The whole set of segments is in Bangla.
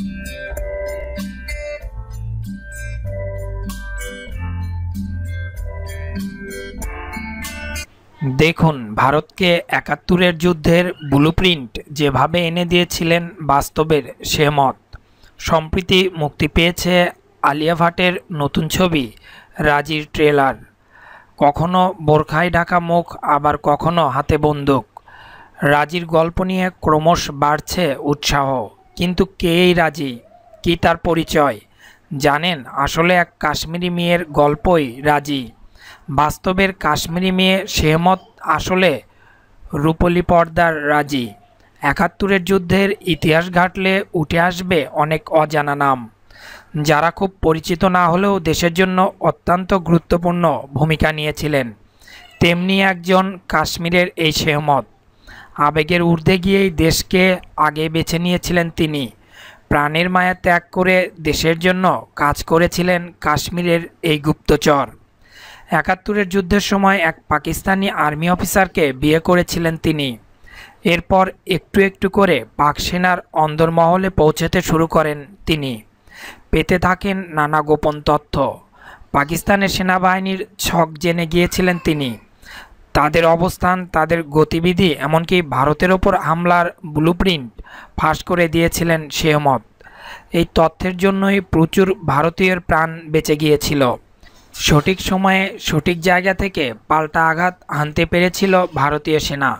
দেখুন ভারতকে একাত্তরের যুদ্ধের ব্লুপ্রিন্ট যেভাবে এনে দিয়েছিলেন বাস্তবের সে মত সম্প্রীতি মুক্তি পেয়েছে আলিয়া ভাটের নতুন ছবি রাজির ট্রেলার কখনো বোরখায় ঢাকা মুখ আবার কখনো হাতে বন্দুক রাজির গল্প নিয়ে ক্রমশ বাড়ছে উৎসাহ কিন্তু কে এই রাজি কি তার পরিচয় জানেন আসলে এক কাশ্মীরি মেয়ের গল্পই রাজি বাস্তবের কাশ্মীরি মেয়ে সেহমত আসলে রূপলি পর্দার রাজি একাত্তরের যুদ্ধের ইতিহাস ঘাটলে উঠে আসবে অনেক অজানা নাম যারা খুব পরিচিত না হলেও দেশের জন্য অত্যন্ত গুরুত্বপূর্ণ ভূমিকা নিয়েছিলেন তেমনি একজন কাশ্মীরের এই সেহমত আবেগের ঊর্ধ্বে গিয়েই দেশকে আগে বেছে নিয়েছিলেন তিনি প্রাণের মায়া ত্যাগ করে দেশের জন্য কাজ করেছিলেন কাশ্মীরের এই গুপ্তচর একাত্তরের যুদ্ধের সময় এক পাকিস্তানি আর্মি অফিসারকে বিয়ে করেছিলেন তিনি এরপর একটু একটু করে পাক সেনার অন্দরমহলে পৌঁছাতে শুরু করেন তিনি পেতে থাকেন নানা গোপন তথ্য পাকিস্তানের সেনাবাহিনীর ছক জেনে গিয়েছিলেন তিনি তাদের অবস্থান তাদের গতিবিধি এমনকি ভারতের ওপর হামলার ব্লুপ্রিন্ট ফাঁস করে দিয়েছিলেন সেহমত এই তথ্যের জন্যই প্রচুর ভারতীয়ের প্রাণ বেঁচে গিয়েছিল সঠিক সময়ে সঠিক জায়গা থেকে পাল্টা আঘাত হানতে পেরেছিল ভারতীয় সেনা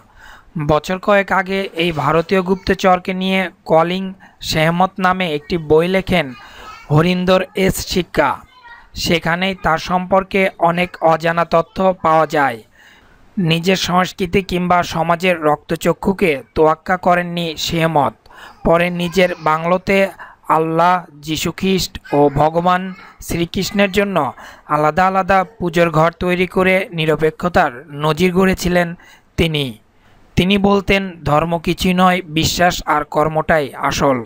বছর কয়েক আগে এই ভারতীয় গুপ্তচরকে নিয়ে কলিং সেহমত নামে একটি বই লেখেন হরিন্দর এস শিক্ষা সেখানেই তার সম্পর্কে অনেক অজানা তথ্য পাওয়া যায় নিজের সংস্কৃতি কিংবা সমাজের রক্তচক্ষুকে তোয়াক্কা করেননি সে মত পরে নিজের বাংলোতে আল্লাহ যীশুখ্রিস্ট ও ভগবান শ্রীকৃষ্ণের জন্য আলাদা আলাদা পুজোর ঘর তৈরি করে নিরপেক্ষতার নজির গড়েছিলেন তিনি তিনি বলতেন ধর্ম কিছুই নয় বিশ্বাস আর কর্মটাই আসল